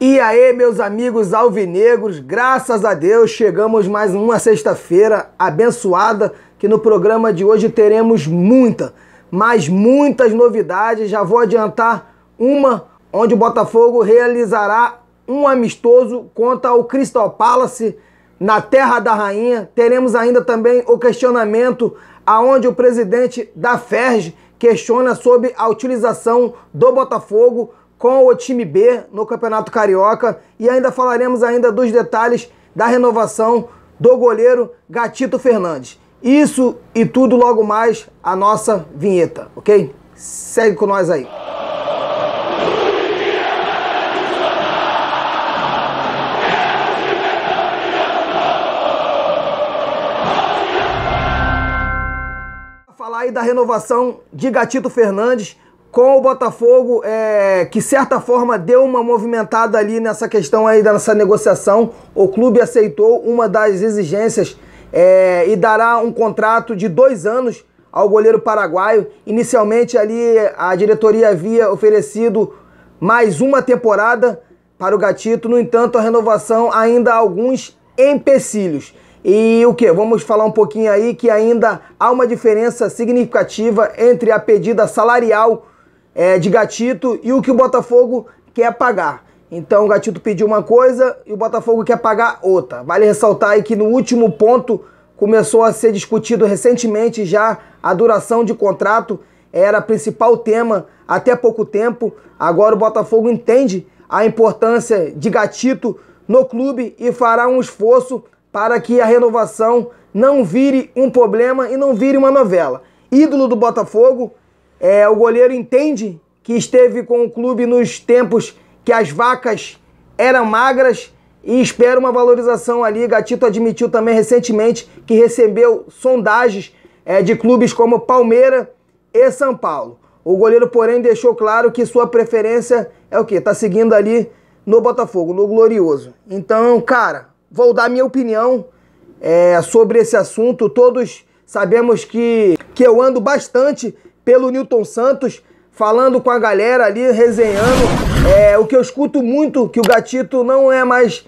E aí, meus amigos alvinegros, graças a Deus chegamos mais uma sexta-feira abençoada, que no programa de hoje teremos muita, mas muitas novidades. Já vou adiantar uma onde o Botafogo realizará um amistoso contra o Crystal Palace na Terra da Rainha. Teremos ainda também o questionamento aonde o presidente da FERJ questiona sobre a utilização do Botafogo com o time B no Campeonato Carioca e ainda falaremos ainda dos detalhes da renovação do goleiro Gatito Fernandes. Isso e tudo logo mais a nossa vinheta, ok? Segue com nós aí. Falar aí da renovação de Gatito Fernandes com o Botafogo, é, que certa forma deu uma movimentada ali nessa questão aí dessa negociação. O clube aceitou uma das exigências é, e dará um contrato de dois anos ao goleiro paraguaio. Inicialmente ali a diretoria havia oferecido mais uma temporada para o Gatito, no entanto a renovação ainda há alguns empecilhos. E o que? Vamos falar um pouquinho aí que ainda há uma diferença significativa entre a pedida salarial é, de Gatito e o que o Botafogo quer pagar. Então o Gatito pediu uma coisa e o Botafogo quer pagar outra. Vale ressaltar aí que no último ponto começou a ser discutido recentemente já a duração de contrato, era principal tema até pouco tempo. Agora o Botafogo entende a importância de Gatito no clube e fará um esforço para que a renovação não vire um problema e não vire uma novela. Ídolo do Botafogo, é, o goleiro entende que esteve com o clube nos tempos que as vacas eram magras e espera uma valorização ali. Gatito admitiu também recentemente que recebeu sondagens é, de clubes como Palmeira e São Paulo. O goleiro, porém, deixou claro que sua preferência é o quê? Tá seguindo ali no Botafogo, no Glorioso. Então, cara, vou dar minha opinião é, sobre esse assunto. Todos sabemos que, que eu ando bastante pelo Newton Santos, falando com a galera ali, resenhando. É, o que eu escuto muito, que o Gatito não é mais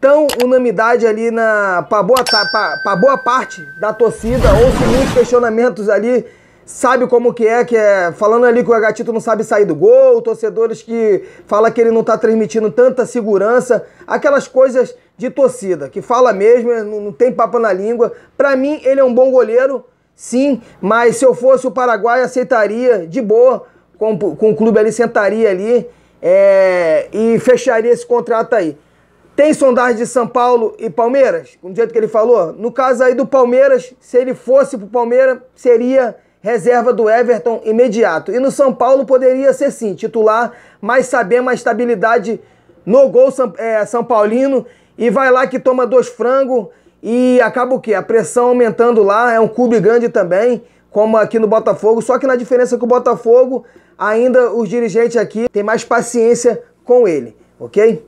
tão unanimidade ali na para boa, pra, pra boa parte da torcida, ouço muitos questionamentos ali, sabe como que é, que é falando ali que o Gatito não sabe sair do gol, torcedores que fala que ele não tá transmitindo tanta segurança, aquelas coisas de torcida, que fala mesmo, não, não tem papo na língua. Para mim, ele é um bom goleiro, Sim, mas se eu fosse o Paraguai, aceitaria de boa, com, com o clube ali, sentaria ali é, e fecharia esse contrato aí. Tem sondagem de São Paulo e Palmeiras? Do jeito que ele falou? No caso aí do Palmeiras, se ele fosse pro Palmeiras, seria reserva do Everton imediato. E no São Paulo poderia ser sim, titular, mas sabendo a estabilidade no gol São, é, São Paulino. E vai lá que toma dois frangos e acaba o quê? A pressão aumentando lá, é um clube grande também, como aqui no Botafogo, só que na diferença com o Botafogo, ainda os dirigentes aqui têm mais paciência com ele, ok?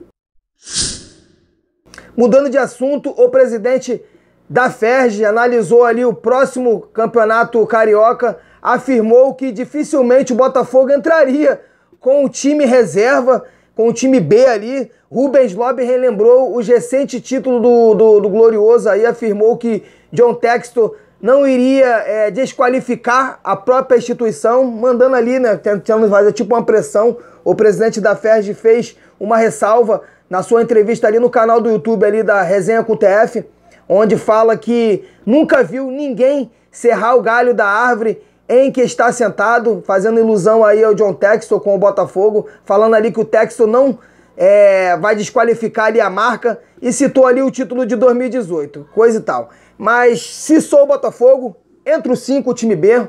Mudando de assunto, o presidente da FERJ analisou ali o próximo campeonato carioca, afirmou que dificilmente o Botafogo entraria com o time reserva com o time B ali, Rubens Lobby relembrou o recente título do, do, do Glorioso aí, afirmou que John Textor não iria é, desqualificar a própria instituição, mandando ali, né, tentando fazer tipo uma pressão. O presidente da FERJ fez uma ressalva na sua entrevista ali no canal do YouTube ali da Resenha com o TF, onde fala que nunca viu ninguém serrar o galho da árvore em que está sentado, fazendo ilusão aí ao John Textor com o Botafogo, falando ali que o Textor não é, vai desqualificar ali a marca e citou ali o título de 2018, coisa e tal. Mas se sou o Botafogo, entre o 5 o time B,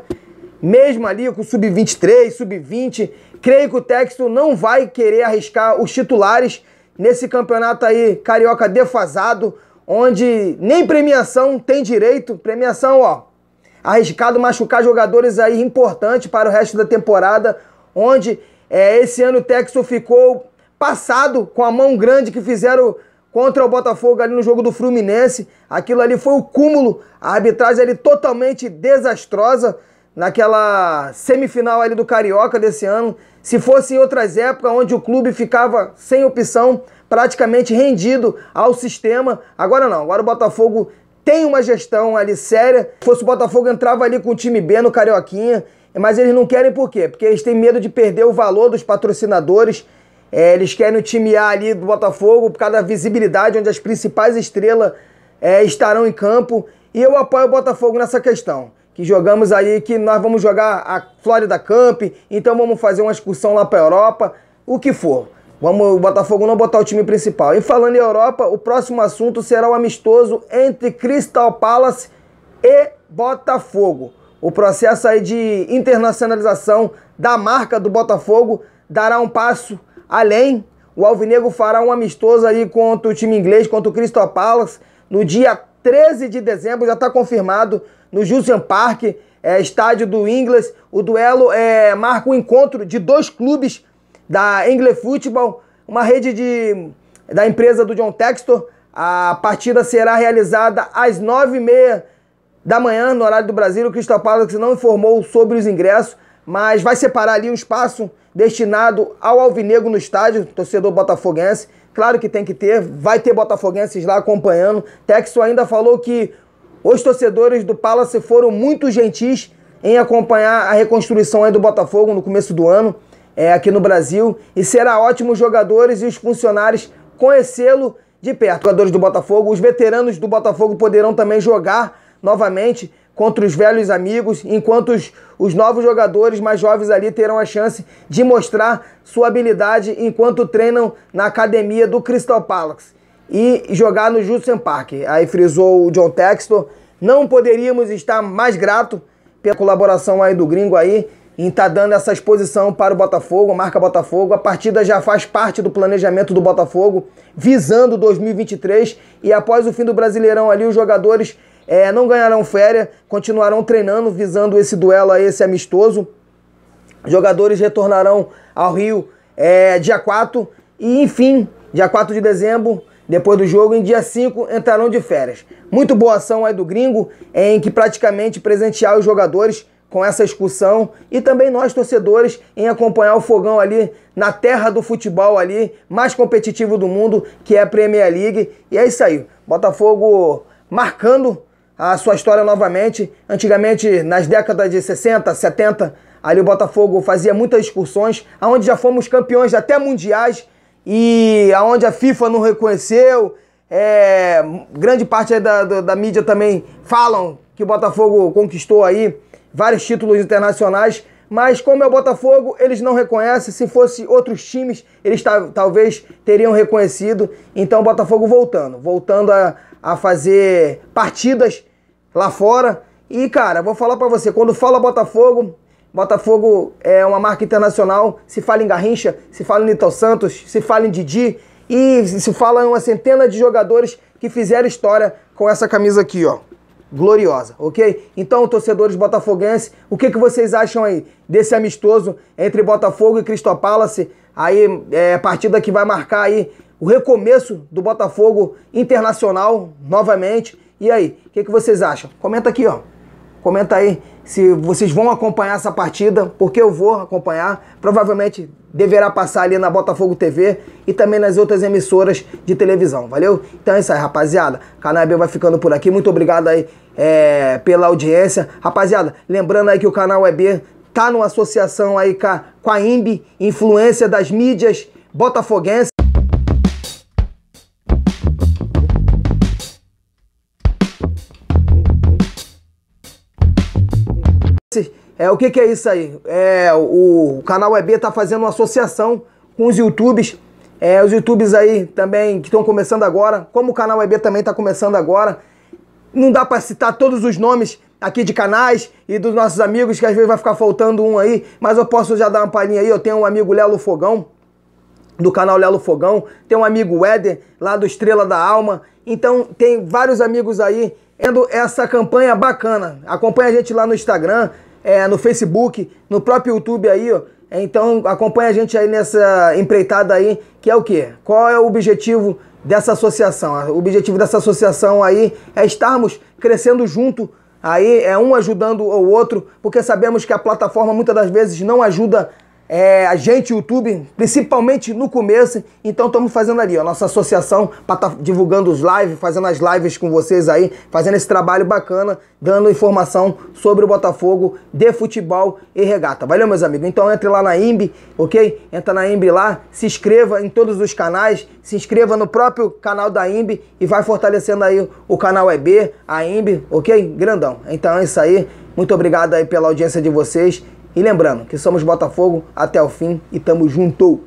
mesmo ali com o sub-23, sub-20, creio que o Textor não vai querer arriscar os titulares nesse campeonato aí carioca defasado, onde nem premiação tem direito, premiação, ó, arriscado machucar jogadores aí importantes para o resto da temporada, onde é, esse ano o Texas ficou passado com a mão grande que fizeram contra o Botafogo ali no jogo do Fluminense. Aquilo ali foi o cúmulo, a arbitragem ali totalmente desastrosa naquela semifinal ali do Carioca desse ano. Se fosse em outras épocas onde o clube ficava sem opção, praticamente rendido ao sistema, agora não. Agora o Botafogo tem uma gestão ali séria. Se fosse o Botafogo, entrava ali com o time B no Carioquinha, mas eles não querem por quê? Porque eles têm medo de perder o valor dos patrocinadores. É, eles querem o time A ali do Botafogo por causa da visibilidade, onde as principais estrelas é, estarão em campo. E eu apoio o Botafogo nessa questão. Que jogamos aí, que nós vamos jogar a Flórida Camp, então vamos fazer uma excursão lá para a Europa, o que for. Vamos, o Botafogo não botar o time principal. E falando em Europa, o próximo assunto será o amistoso entre Crystal Palace e Botafogo. O processo aí de internacionalização da marca do Botafogo dará um passo além. O Alvinegro fará um amistoso aí contra o time inglês, contra o Crystal Palace, no dia 13 de dezembro, já está confirmado, no Jusian Park, é, estádio do Inglaterra. O duelo é, marca o um encontro de dois clubes da Engle Football, uma rede de, da empresa do John Textor. A partida será realizada às 9h30 da manhã, no horário do Brasil. O Crystal Palace não informou sobre os ingressos, mas vai separar ali um espaço destinado ao Alvinegro no estádio, torcedor botafoguense. Claro que tem que ter, vai ter botafoguenses lá acompanhando. Texto ainda falou que os torcedores do Palace foram muito gentis em acompanhar a reconstrução do Botafogo no começo do ano é, aqui no Brasil e será ótimo os jogadores e os funcionários conhecê-lo de perto. Os jogadores do Botafogo, os veteranos do Botafogo poderão também jogar novamente contra os velhos amigos, enquanto os, os novos jogadores mais jovens ali terão a chance de mostrar sua habilidade enquanto treinam na academia do Crystal Palace e jogar no Justin Park. Aí frisou o John Textor. Não poderíamos estar mais grato pela colaboração aí do gringo aí em estar tá dando essa exposição para o Botafogo, a marca Botafogo. A partida já faz parte do planejamento do Botafogo, visando 2023. E após o fim do Brasileirão ali, os jogadores é, não ganharão férias, continuarão treinando, visando esse duelo aí, esse amistoso. Os jogadores retornarão ao Rio é, dia 4 e, enfim, dia 4 de dezembro depois do jogo, em dia 5 entrarão de férias. Muito boa ação aí do gringo, em que praticamente presentear os jogadores com essa excursão e também nós torcedores em acompanhar o fogão ali na terra do futebol ali mais competitivo do mundo que é a Premier League e é isso aí Botafogo marcando a sua história novamente antigamente nas décadas de 60 70 ali o Botafogo fazia muitas excursões aonde já fomos campeões até mundiais e aonde a FIFA não reconheceu é, grande parte da, da, da mídia também falam que o Botafogo conquistou aí vários títulos internacionais, mas como é o Botafogo, eles não reconhecem. Se fosse outros times, eles talvez teriam reconhecido. Então, o Botafogo voltando, voltando a, a fazer partidas lá fora. E, cara, vou falar para você, quando fala Botafogo, Botafogo é uma marca internacional. Se fala em Garrincha, se fala em Nito Santos, se fala em Didi e se fala em uma centena de jogadores que fizeram história com essa camisa aqui, ó gloriosa, ok? Então, torcedores botafoguenses, o que, que vocês acham aí desse amistoso entre Botafogo e Crystal Palace? Aí, é, partida que vai marcar aí o recomeço do Botafogo Internacional novamente. E aí, o que, que vocês acham? Comenta aqui, ó. Comenta aí se vocês vão acompanhar essa partida, porque eu vou acompanhar, provavelmente deverá passar ali na Botafogo TV e também nas outras emissoras de televisão, valeu? Então é isso aí, rapaziada. Canal B vai ficando por aqui. Muito obrigado aí é, pela audiência. Rapaziada, lembrando aí que o canal EB tá numa associação aí com a, com a INB, Influência das Mídias Botafoguenses. É, o que, que é isso aí? É, o, o canal EB está fazendo uma associação com os YouTubes, é, os YouTubes aí também que estão começando agora, como o canal EB também está começando agora. Não dá para citar todos os nomes aqui de canais e dos nossos amigos, que às vezes vai ficar faltando um aí, mas eu posso já dar uma palhinha aí. Eu tenho um amigo Lelo Fogão, do canal Lelo Fogão, tem um amigo Éder, lá do Estrela da Alma. Então tem vários amigos aí tendo essa campanha bacana. Acompanha a gente lá no Instagram, é, no Facebook, no próprio YouTube aí, ó. É, então acompanha a gente aí nessa empreitada aí, que é o quê? Qual é o objetivo dessa associação? O objetivo dessa associação aí é estarmos crescendo junto aí, é um ajudando o outro, porque sabemos que a plataforma muitas das vezes não ajuda é, a gente, YouTube, principalmente no começo. Então estamos fazendo ali, a nossa associação para estar tá divulgando os lives, fazendo as lives com vocês aí, fazendo esse trabalho bacana, dando informação sobre o Botafogo de futebol e regata. Valeu, meus amigos? Então entre lá na IMB, ok? Entra na IMB lá, se inscreva em todos os canais, se inscreva no próprio canal da IMB e vai fortalecendo aí o canal EB, a IMB, ok? Grandão. Então é isso aí. Muito obrigado aí pela audiência de vocês e lembrando que somos Botafogo até o fim e tamo junto!